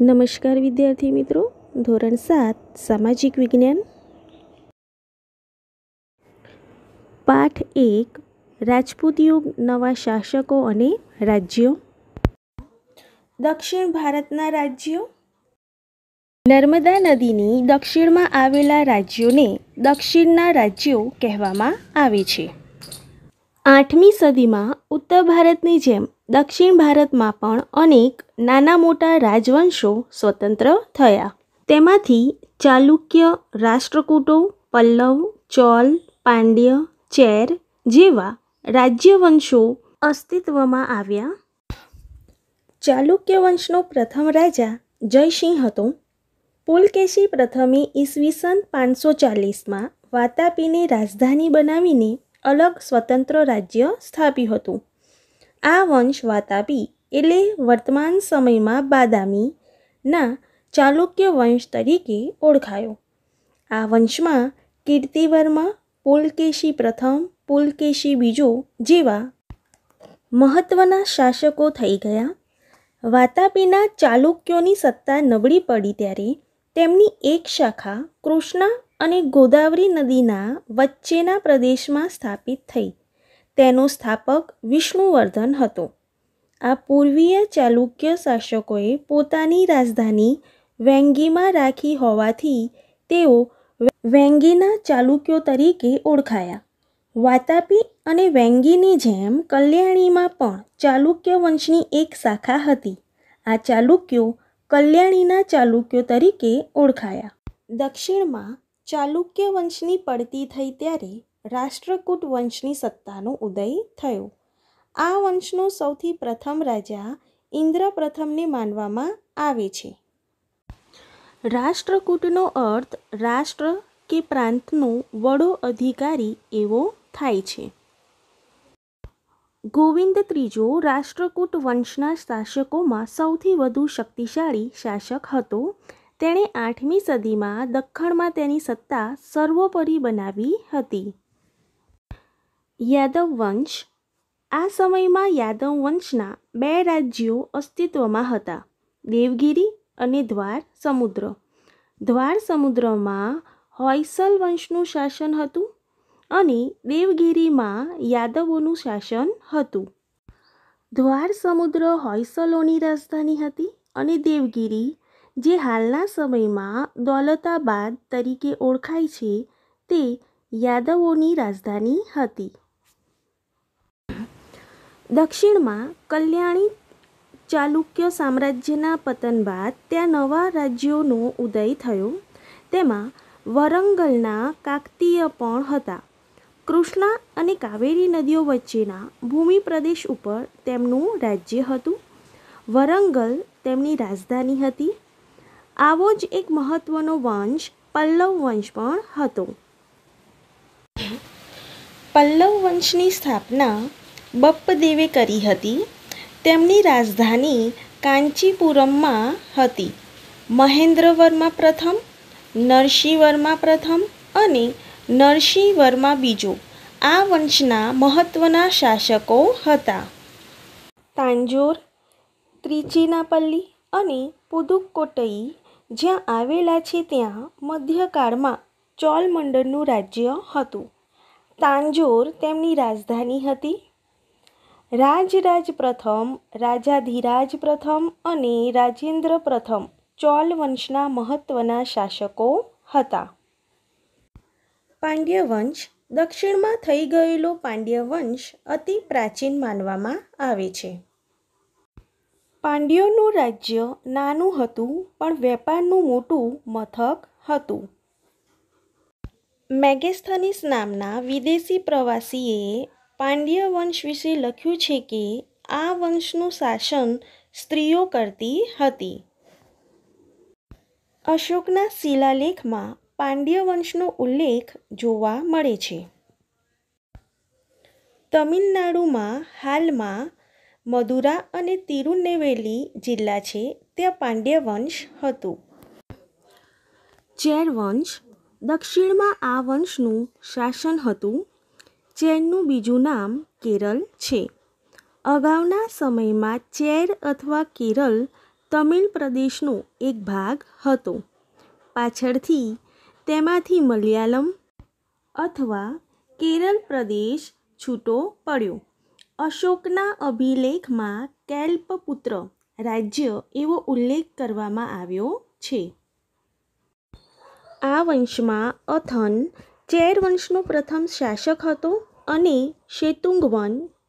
નમસ્કાર વિદ્યાર્થી મિત્રો ધોરણ સાત સામાજિક વિજ્ઞાન પાઠ એક રાજપૂત યુગ નવા શાસકો અને રાજ્યો દક્ષિણ ભારતના રાજ્યો નર્મદા નદીની દક્ષિણમાં આવેલા રાજ્યોને દક્ષિણના રાજ્યો કહેવામાં આવે છે આઠમી સદીમાં ઉત્તર ભારતની જેમ દક્ષિણ ભારતમાં પણ અનેક નાના મોટા રાજવંશો સ્વતંત્ર થયા તેમાંથી ચાલુક્ય રાષ્ટ્રકૂટો પલ્લવ ચોલ પાંડ્ય ચેર જેવા રાજ્યવંશો અસ્તિત્વમાં આવ્યા ચાલુક્ય વંશનો પ્રથમ રાજા જયસિંહ હતો પુલકેશી પ્રથમે ઈસવીસન પાંચસો ચાલીસમાં વાતાપીને રાજધાની બનાવીને અલગ સ્વતંત્ર રાજ્ય સ્થાપ્યું હતું આ વંશ વાતાપી એટલે વર્તમાન સમયમાં બાદામીના ચાલુક્ય વંશ તરીકે ઓળખાયો આ વંશમાં કીર્તિવર્મા પુલકેશી પ્રથમ પુલકેશી બીજો જેવા મહત્ત્વના શાસકો થઈ ગયા વાતાપીના ચાલુક્યોની સત્તા નબળી પડી ત્યારે તેમની એક શાખા કૃષ્ણા અને ગોદાવરી નદીના વચ્ચેના પ્રદેશમાં સ્થાપિત થઈ તેનો સ્થાપક વિષ્ણુવર્ધન હતો આ પૂર્વીય ચાલુક્ય શાસકોએ પોતાની રાજધાની વેંગીમાં રાખી હોવાથી તેઓ વેંગીના ચાલુક્યો તરીકે ઓળખાયા વાતાપી અને વેંગીની જેમ કલ્યાણીમાં પણ ચાલુક્ય વંશની એક શાખા હતી આ ચાલુક્યો કલ્યાણીના ચાલુક્યો તરીકે ઓળખાયા દક્ષિણમાં ચાલુક્ય વંશની પડતી થઈ ત્યારે રાષ્ટ્રકૂટ વંશની સત્તાનો ઉદય થયો આ વંશનો સૌથી પ્રથમ રાજા ઇન્દ્ર પ્રથમને માનવામાં આવે છે રાષ્ટ્રકૂટનો અર્થ રાષ્ટ્ર કે પ્રાંતનો વડો અધિકારી એવો થાય છે ગોવિંદ ત્રીજો રાષ્ટ્રકૂટ વંશના શાસકોમાં સૌથી વધુ શક્તિશાળી શાસક હતો તેણે આઠમી સદીમાં દખ્ખણમાં તેની સત્તા સર્વોપરી બનાવી હતી યાદવ વંશ આ સમયમાં યાદવ વંશના બે રાજ્યો અસ્તિત્વમાં હતા દેવગીરી અને દ્વાર સમુદ્ર દ્વાર સમુદ્રમાં હોયસલ વંશનું શાસન હતું અને દેવગીરીમાં યાદવોનું શાસન હતું દ્વાર સમુદ્ર હોયસલોની રાજધાની હતી અને દેવગીરી જે હાલના સમયમાં દૌલતાબાદ તરીકે ઓળખાય છે તે યાદવોની રાજધાની હતી દક્ષિણમાં કલ્યાણી ચાલુક્ય સામ્રાજ્યના પતન બાદ ત્યાં નવા રાજ્યોનો ઉદય થયો તેમાં વરંગલના કાકતીય પણ હતા કૃષ્ણા અને કાવેરી નદીઓ વચ્ચેના ભૂમિ પ્રદેશ ઉપર તેમનું રાજ્ય હતું વરંગલ તેમની રાજધાની હતી આવો જ એક મહત્ત્વનો વંશ પલ્લવ વંશ પણ હતો પલ્લવ વંશની સ્થાપના બપ્પદેવે કરી હતી તેમની રાજધાની કાંચીપુરમમાં હતી મહેન્દ્રવર્મા પ્રથમ નરસિંહવર્મા પ્રથમ અને નરસિંહવર્મા બીજો આ વંશના મહત્ત્વના શાસકો હતા તાંજોર ત્રિચિનાપલ્લી અને પુદુકોટઈ જ્યાં આવેલા છે ત્યાં મધ્યકાળમાં ચોલ મંડળનું રાજ્ય હતું તાંજોર તેમની રાજધાની હતી રાજરાજ પ્રથમ રાજાધિરાજ પ્રથમ અને રાજેન્દ્ર પ્રથમ ચોલ વંશના મહત્ત્વના શાસકો હતા પાંડ્ય વંશ દક્ષિણમાં થઈ ગયેલો પાંડ્ય વંશ અતિ પ્રાચીન માનવામાં આવે છે પાંડ્યોનું રાજ્ય નાનું હતું પણ વેપારનું મોટું મથક હતું મેગેસ્થનીસ નામના વિદેશી પ્રવાસીએ પાંડ્ય વંશ વિશે લખ્યું છે કે આ વંશનું શાસન સ્ત્રીઓ કરતી હતી અશોકના શિલાલેખમાં પાંડ્ય વંશનો ઉલ્લેખ જોવા મળે છે તમિલનાડુમાં હાલમાં મદુરા અને તિરુનેવેલી જિલ્લા છે ત્યાં પાંડ્ય વંશ હતું ચેર વંશ દક્ષિણમાં આ વંશનું શાસન હતું ચેરનું બીજું નામ કેરલ છે અગાઉના સમયમાં ચેર અથવા કેરલ તમિલ પ્રદેશનો એક ભાગ હતો પાછળથી તેમાંથી મલયાલમ અથવા કેરળ પ્રદેશ છૂટો પડ્યો અશોકના અભિલેખમાં કેલ્પપુત્ર રાજ્ય એવો ઉલ્લેખ કરવામાં આવ્યો છે આ વંશમાં અથન ચેર વંશનો પ્રથમ શાસક હતો અને શેતુંગ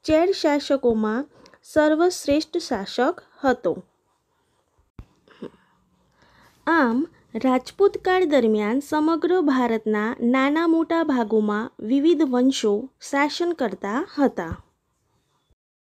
ચેર શાસકોમાં સર્વશ્રેષ્ઠ શાસક હતો આમ રાજપૂતકાળ દરમિયાન સમગ્ર ભારતના નાના મોટા ભાગોમાં વિવિધ વંશો શાસન કરતા હતા